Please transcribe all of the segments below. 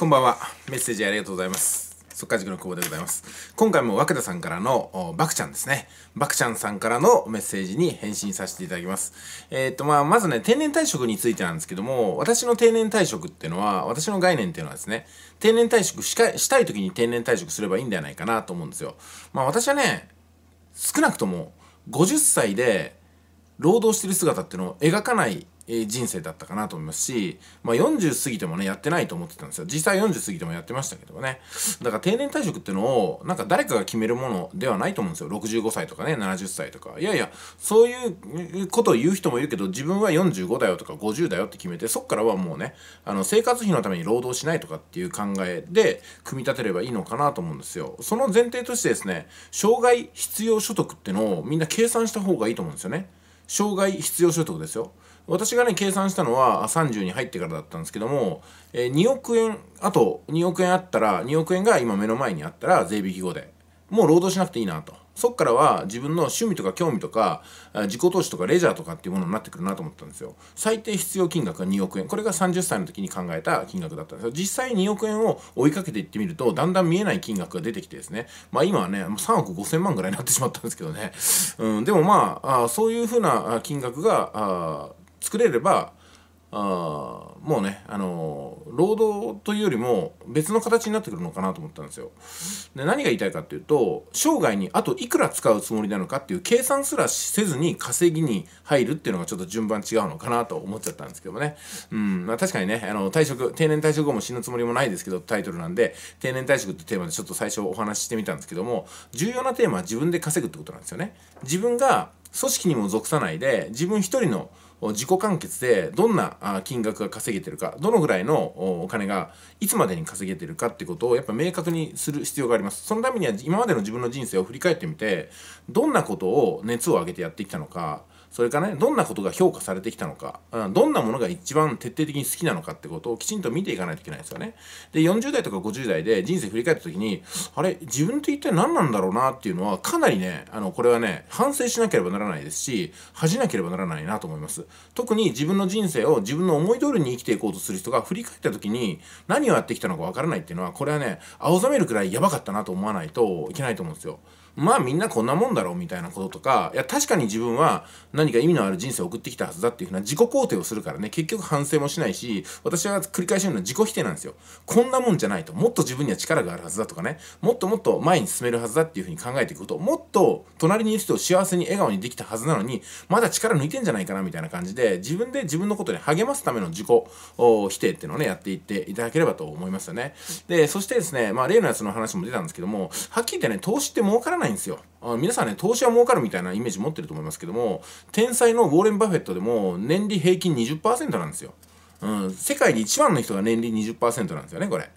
こんばんは。メッセージありがとうございます。っか塾の久保でございます。今回も若田さんからの、バクちゃんですね。バクちゃんさんからのメッセージに返信させていただきます。えー、っと、まあ、まずね、定年退職についてなんですけども、私の定年退職っていうのは、私の概念っていうのはですね、定年退職しかしたい時に定年退職すればいいんではないかなと思うんですよ。まあ、私はね、少なくとも50歳で労働してる姿っていうのを描かないえ人生だったかなと思いますし、まあ、40過ぎてもね、やってないと思ってたんですよ。実際40過ぎてもやってましたけどね。だから定年退職ってのを、なんか誰かが決めるものではないと思うんですよ。65歳とかね、70歳とか。いやいや、そういうことを言う人もいるけど、自分は45だよとか50だよって決めて、そっからはもうね、あの、生活費のために労働しないとかっていう考えで、組み立てればいいのかなと思うんですよ。その前提としてですね、障害必要所得ってのをみんな計算した方がいいと思うんですよね。障害必要所得ですよ。私がね計算したのは30に入ってからだったんですけども、えー、2億円あと2億円あったら2億円が今目の前にあったら税引き後でもう労働しなくていいなとそっからは自分の趣味とか興味とか自己投資とかレジャーとかっていうものになってくるなと思ったんですよ最低必要金額が2億円これが30歳の時に考えた金額だったんですよ実際2億円を追いかけていってみるとだんだん見えない金額が出てきてですねまあ今はね3億5 0 0 0万ぐらいになってしまったんですけどね、うん、でもまああそういうふうな金額があ作れればあもうね、あのー、労働というよりも別の形になってくるのかなと思ったんですよ。で何が言いたいかっていうと生涯にあといくら使うつもりなのかっていう計算すらせずに稼ぎに入るっていうのがちょっと順番違うのかなと思っちゃったんですけどもね、うんまあ、確かにねあの退職定年退職後も死ぬつもりもないですけどタイトルなんで定年退職ってテーマでちょっと最初お話ししてみたんですけども重要なテーマは自分で稼ぐってことなんですよね。自分が組織にも属さないで自分一人の自己完結でどんな金額が稼げてるかどのぐらいのお金がいつまでに稼げてるかってことをやっぱ明確にする必要がありますそのためには今までの自分の人生を振り返ってみてどんなことを熱を上げてやってきたのかそれからねどんなことが評価されてきたのか、うん、どんなものが一番徹底的に好きなのかってことをきちんと見ていかないといけないですよねで40代とか50代で人生振り返った時にあれ自分って一体何なんだろうなっていうのはかなりねあのこれはね反省しなければならないですし恥じなければならないなと思います特に自分の人生を自分の思い通りに生きていこうとする人が振り返った時に何をやってきたのかわからないっていうのはこれはね青ざめるくらいやばかったなと思わないといけないと思うんですよまあみんなこんなもんだろうみたいなこととかいや確かに自分は何か意味のある人生を送ってきたはずだっていうふうな自己肯定をするからね結局反省もしないし私は繰り返し言うのは自己否定なんですよこんなもんじゃないともっと自分には力があるはずだとかねもっともっと前に進めるはずだっていうふうに考えていくこともっと隣にいる人を幸せに笑顔にできたはずなのにまだ力抜いてんじゃないかなみたいな感じで自分で自分のことに励ますための自己否定っていうのをねやっていっていただければと思いますよねでそしてですねまあ例のやつの話も出たんですけどもはっきり言ってね投資って儲からないないんですよ。あ皆さんね、投資は儲かるみたいなイメージ持ってると思いますけども、天才のウォーレン・バフェットでも年利平均20%なんですよ。うん、世界で一番の人が年利20%なんですよね、これ。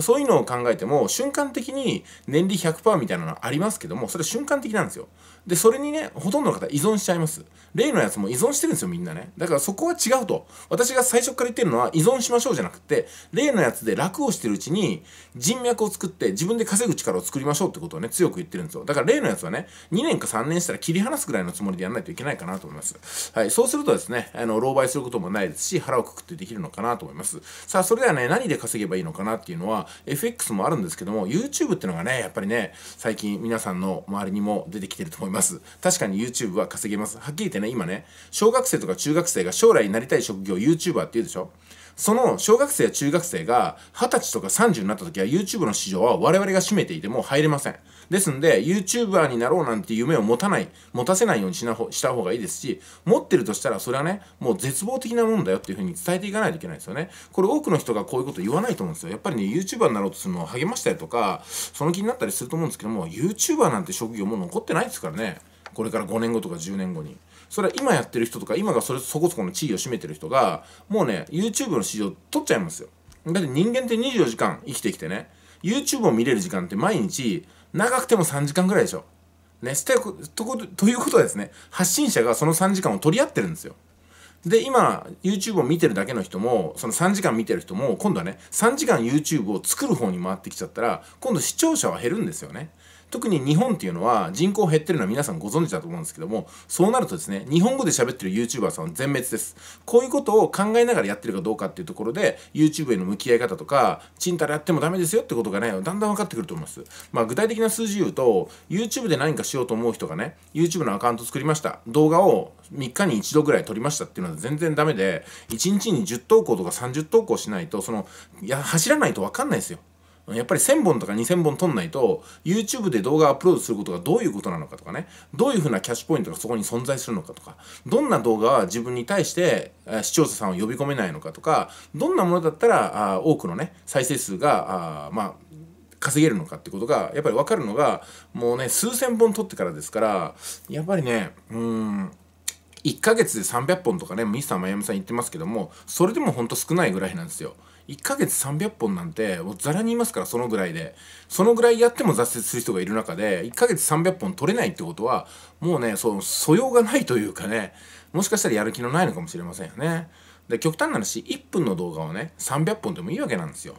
そういうのを考えても、瞬間的に年利100%みたいなのありますけども、それ瞬間的なんですよ。で、それにね、ほとんどの方依存しちゃいます。例のやつも依存してるんですよ、みんなね。だからそこは違うと。私が最初から言ってるのは、依存しましょうじゃなくて、例のやつで楽をしてるうちに、人脈を作って、自分で稼ぐ力を作りましょうってことをね、強く言ってるんですよ。だから例のやつはね、2年か3年したら切り離すぐらいのつもりでやらないといけないかなと思います。はい、そうするとですね、あの、狼狽することもないですし、腹をくくってできるのかなと思います。さあ、それではね、何で稼げばいいのかなっていうのは、ま FX もあるんですけども YouTube ってのがねやっぱりね最近皆さんの周りにも出てきてると思います確かに YouTube は稼げますはっきり言ってね今ね小学生とか中学生が将来になりたい職業 YouTuber って言うでしょその小学生や中学生が20歳とか30になった時は YouTube の市場は我々が占めていても入れませんですんで、YouTuber になろうなんて夢を持たない、持たせないようにしなほした方がいいですし、持ってるとしたらそれはね、もう絶望的なもんだよっていうふうに伝えていかないといけないですよね。これ多くの人がこういうこと言わないと思うんですよ。やっぱりね、YouTuber になろうとするのを励ましたりとか、その気になったりすると思うんですけども、YouTuber なんて職業もう残ってないですからね。これから5年後とか10年後に。それは今やってる人とか、今がそれそこそこの地位を占めてる人が、もうね、YouTube の市場取っちゃいますよ。だって人間って24時間生きてきてね、YouTube を見れる時間って毎日、長くても3時間ぐらいでしょ。ね、したとということはですね、発信者がその3時間を取り合ってるんですよ。で、今、YouTube を見てるだけの人も、その3時間見てる人も、今度はね、3時間 YouTube を作る方に回ってきちゃったら、今度視聴者は減るんですよね。特に日本っていうのは人口減ってるのは皆さんご存知だと思うんですけどもそうなるとですね日本語で喋ってる YouTuber さんは全滅ですこういうことを考えながらやってるかどうかっていうところで YouTube への向き合い方とかちんたらやってもダメですよってことがねだんだん分かってくると思いますまあ具体的な数字言うと YouTube で何かしようと思う人がね YouTube のアカウント作りました動画を3日に1度ぐらい撮りましたっていうのは全然ダメで1日に10投稿とか30投稿しないとそのいや走らないと分かんないですよやっぱり1000本とか2000本撮んないと、YouTube で動画をアップロードすることがどういうことなのかとかね、どういうふうなキャッシュポイントがそこに存在するのかとか、どんな動画は自分に対して視聴者さんを呼び込めないのかとか、どんなものだったら多くのね、再生数が、あまあ、稼げるのかってことが、やっぱり分かるのが、もうね、数千本撮ってからですから、やっぱりね、うん、1ヶ月で300本とかね、ミスターまやムさん言ってますけども、それでもほんと少ないぐらいなんですよ。1ヶ月300本なんて、もうザラにいますから、そのぐらいで。そのぐらいやっても挫折する人がいる中で、1ヶ月300本取れないってことは、もうね、その素養がないというかね、もしかしたらやる気のないのかもしれませんよね。で、極端な話、1分の動画をね、300本でもいいわけなんですよ。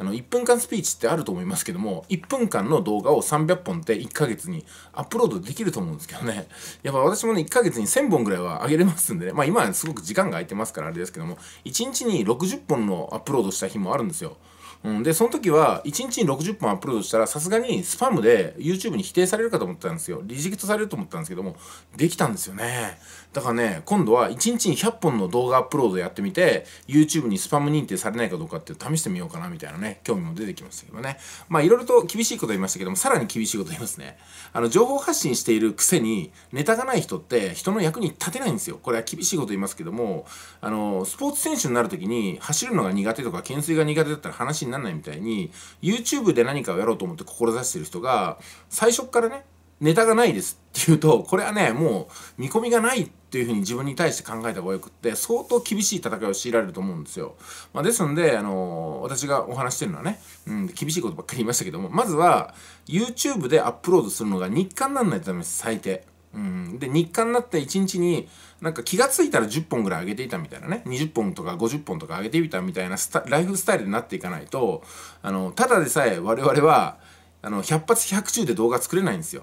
あの1分間スピーチってあると思いますけども1分間の動画を300本って1ヶ月にアップロードできると思うんですけどね やっぱ私もね1ヶ月に1000本ぐらいは上げれますんでねまあ今すごく時間が空いてますからあれですけども1日に60本のアップロードした日もあるんですようん、で、その時は、1日に60本アップロードしたら、さすがにスパムで YouTube に否定されるかと思ったんですよ。リジェクトされると思ったんですけども、できたんですよね。だからね、今度は1日に100本の動画アップロードやってみて、YouTube にスパム認定されないかどうかって試してみようかなみたいなね、興味も出てきましたけどね。まあ、いろいろと厳しいこと言いましたけども、さらに厳しいこと言いますね。あの、情報発信しているくせに、ネタがない人って人の役に立てないんですよ。これは厳しいこと言いますけども、あの、スポーツ選手になるときに、走るのが苦手とか、懸垂が苦手だったら話ににならないみたいに YouTube で何かをやろうと思って志してる人が最初っからねネタがないですって言うとこれはねもう見込みがないっていうふうに自分に対して考えた方がよくって相当厳しい戦いを強いられると思うんですよ。まあ、ですんで、あのー、私がお話してるのはね、うん、厳しいことばっかり言いましたけどもまずは YouTube でアップロードするのが日刊なんないとダメです最低。うん、で日課になった1日になんか気が付いたら10本ぐらい上げていたみたいなね20本とか50本とか上げていたみたいなライフスタイルになっていかないとあのただでさえ我々はあの100発100中で動画作れないんですよ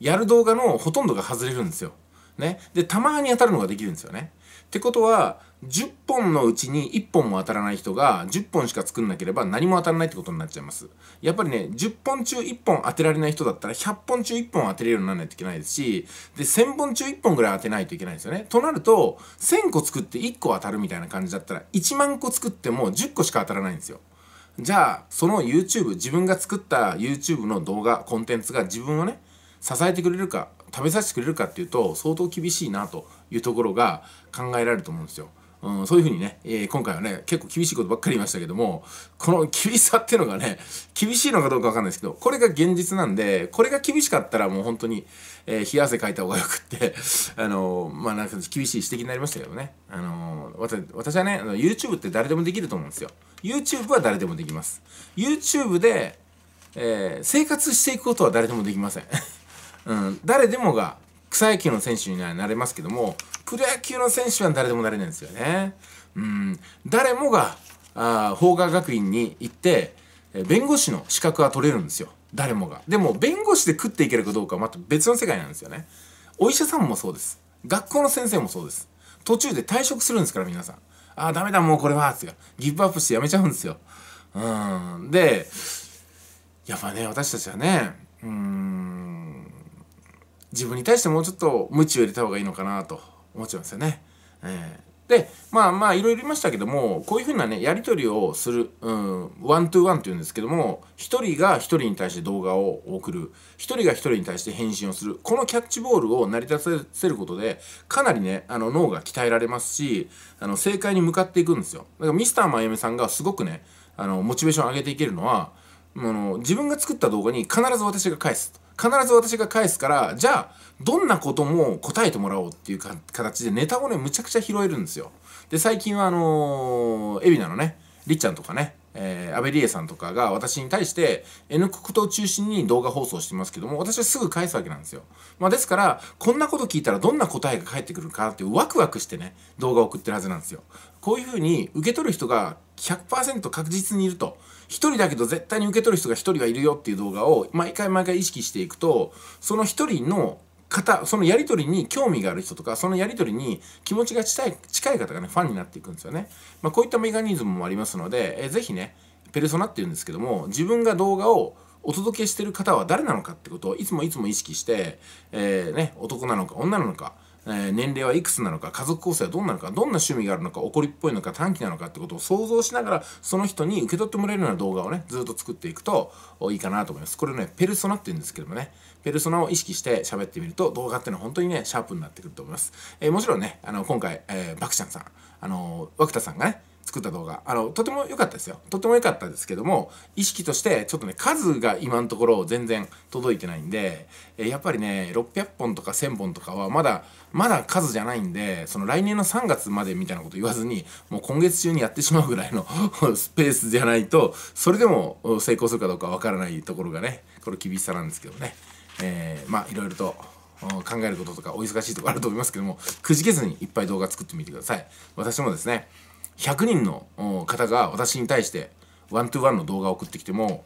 やる動画のほとんどが外れるんですよねでたまに当たるのができるんですよねってことは、10本のうちに1本も当たらない人が10本しか作んなければ何も当たらないってことになっちゃいます。やっぱりね、10本中1本当てられない人だったら100本中1本当てれるようにならないといけないですし、で、1000本中1本ぐらい当てないといけないんですよね。となると、1000個作って1個当たるみたいな感じだったら、1万個作っても10個しか当たらないんですよ。じゃあ、その YouTube、自分が作った YouTube の動画、コンテンツが自分をね、支えてくれるか食べさせてくれるかっていうと相当厳しいなというところが考えられると思うんですよ。うん、そういうふうにね、えー、今回はね結構厳しいことばっかり言いましたけどもこの厳しさっていうのがね厳しいのかどうかわかんないですけどこれが現実なんでこれが厳しかったらもう本当に、えー、冷や汗かいた方がよくって あのー、まあなんか厳しい指摘になりましたけどね、あのー、私はね YouTube って誰でもできると思うんですよ YouTube は誰でもできます YouTube で、えー、生活していくことは誰でもできませんうん、誰でもが草野球の選手にはなれますけどもプロ野球の選手は誰でもなれないんですよね。うん、誰もがあ法科学院に行って弁護士の資格は取れるんですよ誰もが。でも弁護士で食っていけるかどうかはまた別の世界なんですよね。お医者さんもそうです。学校の先生もそうです。途中で退職するんですから皆さん。ああダメだもうこれはつってギブアップしてやめちゃうんですよ。うんでやっぱね私たちはねうん自分に対してもうちょっと無知を入れた方がいいのかなと思っちゃうんですよね。えー、でまあまあいろいろ言いましたけどもこういうふうなねやり取りをする、うん、ワントゥーワンっていうんですけども1人が1人に対して動画を送る1人が1人に対して返信をするこのキャッチボールを成り立たせることでかなりねあの脳が鍛えられますしあの正解に向かっていくんですよ。だからミスターまゆみさんがすごくねあのモチベーション上げていけるのはあの自分が作った動画に必ず私が返すと。必ず私が返すから、じゃあ、どんなことも答えてもらおうっていう形でネタをね、むちゃくちゃ拾えるんですよ。で、最近はあのー、海老名のね、りっちゃんとかね、えー、安倍理恵さんとかが私に対して N 国と中心に動画放送してますけども、私はすぐ返すわけなんですよ。まあですから、こんなこと聞いたらどんな答えが返ってくるかってワクワクしてね、動画を送ってるはずなんですよ。こういうふうに受け取る人が100%確実にいると。1人だけど絶対に受け取る人が1人がいるよっていう動画を毎回毎回意識していくと、その1人の方、そのやり取りに興味がある人とか、そのやり取りに気持ちが近い近い方がね、ファンになっていくんですよね。まあ、こういったメカニズムもありますので、えー、ぜひね、ペルソナっていうんですけども、自分が動画をお届けしてる方は誰なのかってことをいつもいつも意識して、えー、ね、男なのか女なのか、え年齢はいくつなのか家族構成はどんなのかどんな趣味があるのか怒りっぽいのか短期なのかってことを想像しながらその人に受け取ってもらえるような動画をねずっと作っていくといいかなと思いますこれねペルソナって言うんですけどもねペルソナを意識して喋ってみると動画っていうのは本当にねシャープになってくると思います、えー、もちろんねあの今回、えー、バクちゃんさんあの涌田さんがね作った動画あのとても良かったですよとても良かったですけども意識としてちょっとね数が今のところ全然届いてないんでやっぱりね600本とか1000本とかはまだまだ数じゃないんでその来年の3月までみたいなこと言わずにもう今月中にやってしまうぐらいの スペースじゃないとそれでも成功するかどうかわからないところがねこれ厳しさなんですけどね、えー、まあいろいろと考えることとかお忙しいとこあると思いますけどもくじけずにいっぱい動画作ってみてください私もですね100人の方が私に対してワントゥワンの動画を送ってきても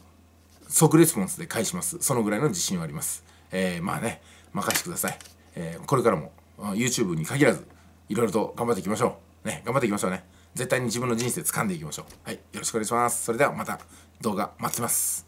即レスポンスで返しますそのぐらいの自信はあります、えー、まあね任せてください、えー、これからも YouTube に限らずいろいろと頑張っていきましょうね頑張っていきましょうね絶対に自分の人生掴んでいきましょうはいよろしくお願いしますそれではまた動画待ってます